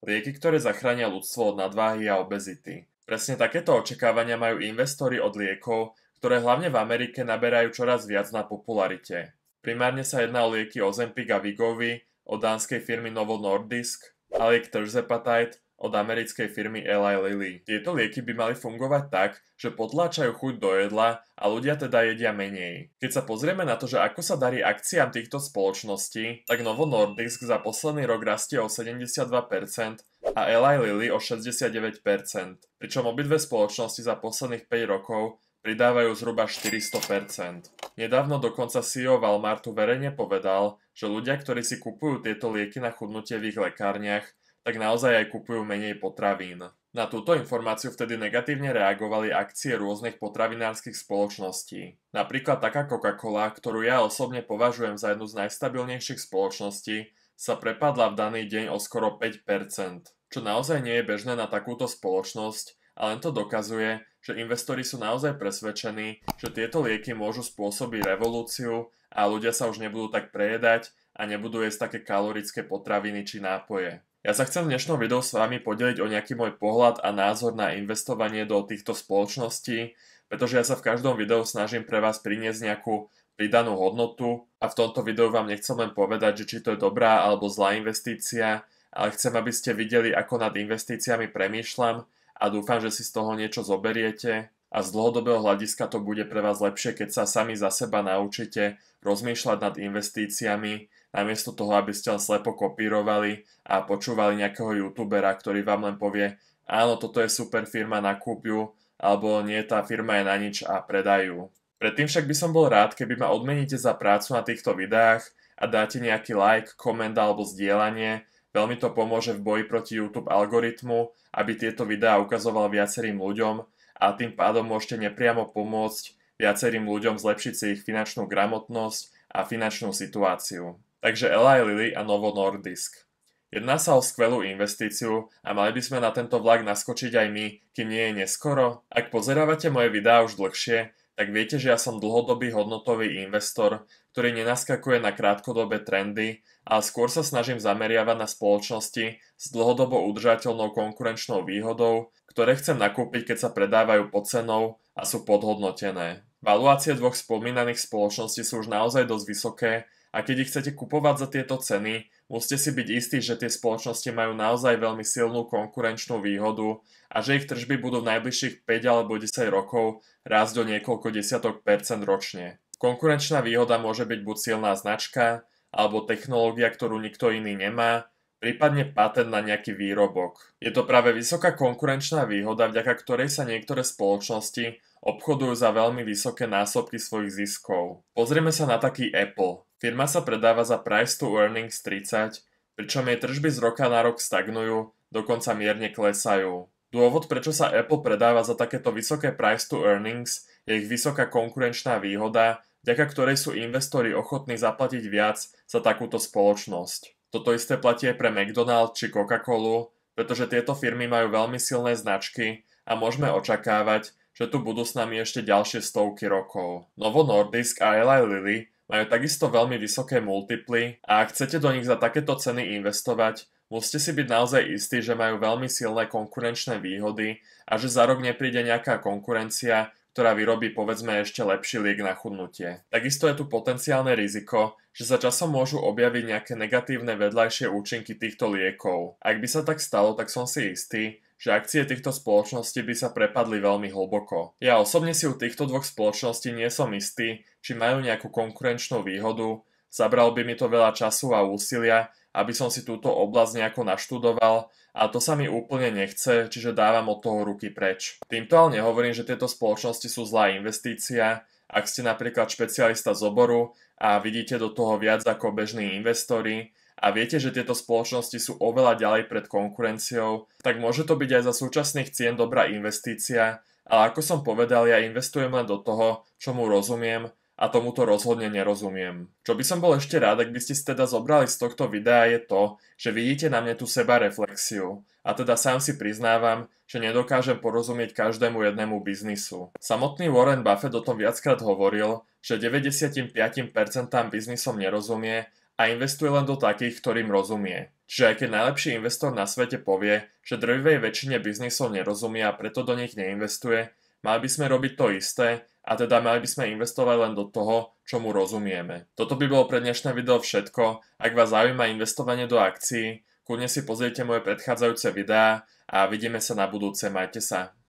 Lieky, ktoré zachránia ľudstvo od nadváhy a obezity. Presne takéto očakávania majú investory od liekov, ktoré hlavne v Amerike naberajú čoraz viac na popularite. Primárne sa jedná o lieky Ozempic a Vigovi od dánskej firmy Novo Nordisk a liek Terzepatite od americkej firmy Eli Lilly. Tieto lieky by mali fungovať tak, že potláčajú chuť do jedla a ľudia teda jedia menej. Keď sa pozrieme na to, že ako sa darí akciám týchto spoločností, tak Novo Nordisk za posledný rok rastie o 72% a Eli Lilly o 69%, pričom obidve spoločnosti za posledných 5 rokov pridávajú zhruba 400%. Nedávno dokonca CEO Walmartu verejne povedal, že ľudia, ktorí si kupujú tieto lieky na chudnutie v ich lekárniach, tak naozaj aj kupujú menej potravín. Na túto informáciu vtedy negatívne reagovali akcie rôznych potravinárskych spoločností. Napríklad taká Coca-Cola, ktorú ja osobne považujem za jednu z najstabilnejších spoločností, sa prepadla v daný deň o skoro 5%, čo naozaj nie je bežné na takúto spoločnosť a len to dokazuje, že investori sú naozaj presvedčení, že tieto lieky môžu spôsobiť revolúciu a ľudia sa už nebudú tak prejedať a nebudú jesť také kalorické potraviny či nápoje. Ja sa chcem dnešnom videu s vami podeliť o nejaký môj pohľad a názor na investovanie do týchto spoločností, pretože ja sa v každom videu snažím pre vás priniesť nejakú pridanú hodnotu a v tomto videu vám nechcem len povedať, že či to je dobrá alebo zlá investícia, ale chcem, aby ste videli, ako nad investíciami premýšľam a dúfam, že si z toho niečo zoberiete a z dlhodobého hľadiska to bude pre vás lepšie, keď sa sami za seba naučíte rozmýšľať nad investíciami, namiesto toho, aby ste len slepo kopírovali a počúvali nejakého youtubera, ktorý vám len povie, áno, toto je super firma, ju, alebo nie, tá firma je na nič a predajú. Predtým však by som bol rád, keby ma odmeníte za prácu na týchto videách a dáte nejaký like, koment alebo zdieľanie, Veľmi to pomôže v boji proti YouTube algoritmu, aby tieto videá ukazoval viacerým ľuďom a tým pádom môžete nepriamo pomôcť viacerým ľuďom zlepšiť si ich finančnú gramotnosť a finančnú situáciu. Takže Eli Lilly a Novo Nordisk. Jedná sa o skvelú investíciu a mali by sme na tento vlak naskočiť aj my, kým nie je neskoro. Ak pozerávate moje videá už dlhšie, tak viete, že ja som dlhodobý hodnotový investor, ktorý nenaskakuje na krátkodobé trendy, ale skôr sa snažím zameriavať na spoločnosti s dlhodobo udržateľnou konkurenčnou výhodou, ktoré chcem nakúpiť, keď sa predávajú pod cenou a sú podhodnotené. Valuácie dvoch spomínaných spoločností sú už naozaj dosť vysoké a keď ich chcete kupovať za tieto ceny, musíte si byť istí, že tie spoločnosti majú naozaj veľmi silnú konkurenčnú výhodu a že ich tržby budú v najbližších 5 alebo 10 rokov rásť do niekoľko desiatok percent ročne. Konkurenčná výhoda môže byť buď silná značka, alebo technológia, ktorú nikto iný nemá, prípadne patent na nejaký výrobok. Je to práve vysoká konkurenčná výhoda, vďaka ktorej sa niektoré spoločnosti obchodujú za veľmi vysoké násobky svojich ziskov. Pozrieme sa na taký Apple. Firma sa predáva za price to earnings 30, pričom jej tržby z roka na rok stagnujú, dokonca mierne klesajú. Dôvod, prečo sa Apple predáva za takéto vysoké price to earnings, je ich vysoká konkurenčná výhoda, vďaka ktorej sú investori ochotní zaplatiť viac za takúto spoločnosť. Toto isté platí aj pre McDonald's či Coca-Colu, pretože tieto firmy majú veľmi silné značky a môžeme očakávať, že tu budú s nami ešte ďalšie stovky rokov. Novo Nordisk a Eli Lilly majú takisto veľmi vysoké multiply a ak chcete do nich za takéto ceny investovať, musíte si byť naozaj istí, že majú veľmi silné konkurenčné výhody a že za rok nepríde nejaká konkurencia, ktorá vyrobí povedzme ešte lepší liek na chudnutie. Takisto je tu potenciálne riziko, že sa časom môžu objaviť nejaké negatívne vedľajšie účinky týchto liekov. Ak by sa tak stalo, tak som si istý, že akcie týchto spoločností by sa prepadli veľmi hlboko. Ja osobne si u týchto dvoch spoločností nie som istý, či majú nejakú konkurenčnú výhodu, zabral by mi to veľa času a úsilia, aby som si túto oblasť nejako naštudoval a to sa mi úplne nechce, čiže dávam od toho ruky preč. Týmto ale nehovorím, že tieto spoločnosti sú zlá investícia, ak ste napríklad špecialista z oboru a vidíte do toho viac ako bežní investori a viete, že tieto spoločnosti sú oveľa ďalej pred konkurenciou, tak môže to byť aj za súčasných cien dobrá investícia, ale ako som povedal, ja investujem len do toho, čo mu rozumiem a tomuto rozhodne nerozumiem. Čo by som bol ešte rád, ak by ste si teda zobrali z tohto videa je to, že vidíte na mne tú seba reflexiu. A teda sám si priznávam, že nedokážem porozumieť každému jednému biznisu. Samotný Warren Buffett o tom viackrát hovoril, že 95% biznisom nerozumie a investuje len do takých, ktorým rozumie. Čiže aj keď najlepší investor na svete povie, že drvivej väčšine biznisov nerozumie a preto do nich neinvestuje, mali by sme robiť to isté a teda mali by sme investovať len do toho, čo mu rozumieme. Toto by bolo pre dnešné video všetko. Ak vás zaujíma investovanie do akcií, kľudne si pozrite moje predchádzajúce videá a vidíme sa na budúce. Majte sa.